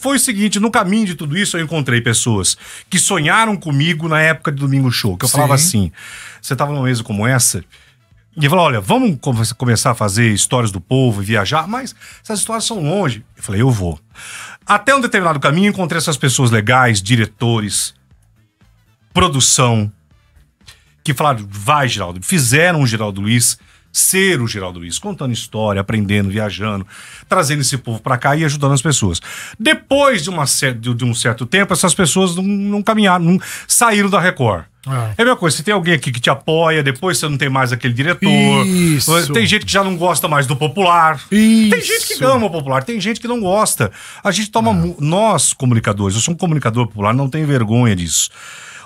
foi o seguinte: no caminho de tudo isso, eu encontrei pessoas que sonharam comigo na época do Domingo Show. Que eu Sim. falava assim: você tava numa mesa como essa. E eu falava, olha, vamos começar a fazer histórias do povo e viajar, mas essas histórias são longe. Eu falei, eu vou. Até um determinado caminho, encontrei essas pessoas legais, diretores, produção, que falaram, vai, Geraldo. Fizeram o Geraldo Luiz ser o Geraldo Luiz, contando história, aprendendo, viajando, trazendo esse povo para cá e ajudando as pessoas. Depois de, uma, de um certo tempo, essas pessoas não, não caminharam, não saíram da Record. É. é a mesma coisa, se tem alguém aqui que te apoia, depois você não tem mais aquele diretor. Isso. É? Tem gente que já não gosta mais do popular. Isso. Tem gente que ama o popular, tem gente que não gosta. A gente toma. É. Nós, comunicadores, eu sou um comunicador popular, não tenho vergonha disso.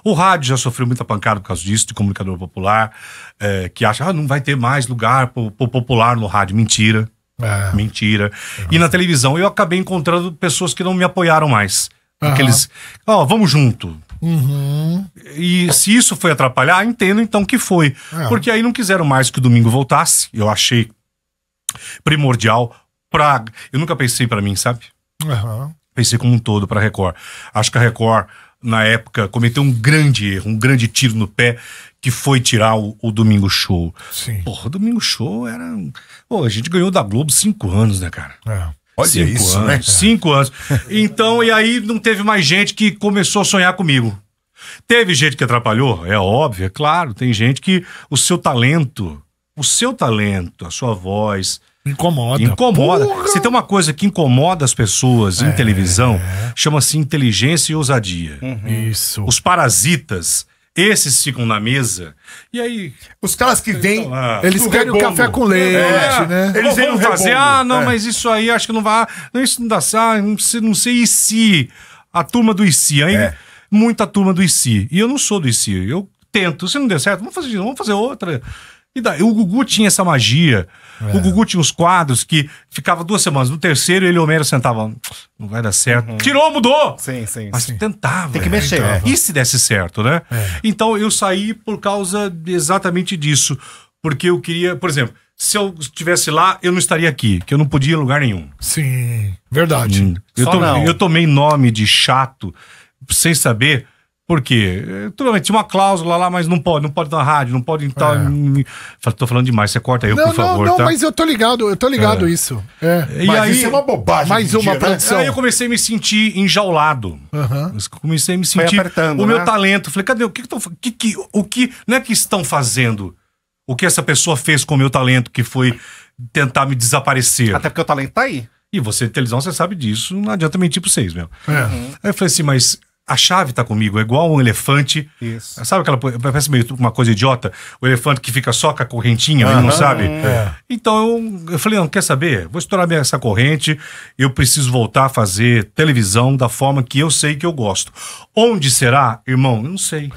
O rádio já sofreu muita pancada por causa disso, de comunicador popular, é, que acha, ah, não vai ter mais lugar pro, pro popular no rádio. Mentira. É. Mentira. E na televisão eu acabei encontrando pessoas que não me apoiaram mais. Uhum. Aqueles, ó, oh, vamos junto. Uhum. E se isso foi atrapalhar, ah, entendo então que foi. É. Porque aí não quiseram mais que o domingo voltasse. Eu achei primordial pra. Eu nunca pensei para mim, sabe? Uhum. Pensei como um todo para Record. Acho que a Record na época, cometeu um grande erro, um grande tiro no pé, que foi tirar o, o Domingo Show. Sim. Porra, o Domingo Show era. Pô, a gente ganhou da Globo cinco anos, né, cara? É. Olha cinco isso, né, anos, né? Cinco anos. Então, e aí não teve mais gente que começou a sonhar comigo. Teve gente que atrapalhou, é óbvio, é claro. Tem gente que o seu talento, o seu talento, a sua voz, Incomoda. Incomoda. Porra. Se tem uma coisa que incomoda as pessoas é. em televisão, chama-se inteligência e ousadia. Uhum. Isso. Os parasitas. Esses ficam na mesa. E aí. Os caras que vêm, eles querem o café com é. leite, é, né? Eles vão fazer, ah, não, é. mas isso aí acho que não vai. Não, isso não dá certo, ah, não sei, não sei, e se? A turma do IC, aí. É. Muita turma do IC. E eu não sou do IC. Eu tento. Se não der certo, vamos fazer, vamos fazer outra. E daí, o Gugu tinha essa magia. É. O Gugu tinha os quadros que ficava duas semanas. No terceiro, ele e o Homero sentavam. Não vai dar certo. Uhum. Tirou, mudou! Sim, sim. Mas sim. tentava. Tem que né? mexer. É. E se desse certo, né? É. Então eu saí por causa exatamente disso. Porque eu queria, por exemplo, se eu estivesse lá, eu não estaria aqui, que eu não podia ir em lugar nenhum. Sim, verdade. Hum. Eu, tomei, eu tomei nome de chato, sem saber por quê? Eh, tudo bem, tinha uma cláusula lá, mas não pode, não pode na rádio, não pode é. em tal. É. Tô falando demais, você corta aí, não, por favor. Não, não, tá? mas eu tô ligado, eu tô ligado é. isso. É. E mas aí, isso é uma bobagem. Mais uma dia, né? produção. É. Aí eu comecei a me sentir enjaulado. Uhum. Comecei a me sentir. o né? meu talento. Falei, cadê? O que, que, tão, que, que O que. Não é que estão fazendo? O que essa pessoa fez com o meu talento, que foi tentar me desaparecer. Até porque o talento tá aí. E você televisão, você sabe disso, não adianta mentir pra vocês, meu. É. Aí eu falei assim, mas a chave tá comigo, é igual um elefante. Isso. Sabe aquela parece meio uma coisa idiota, o elefante que fica só com a correntinha, uhum, ele não sabe. É. Então eu, eu, falei, não quer saber? Vou estourar essa corrente, eu preciso voltar a fazer televisão da forma que eu sei que eu gosto. Onde será, irmão? Eu não sei.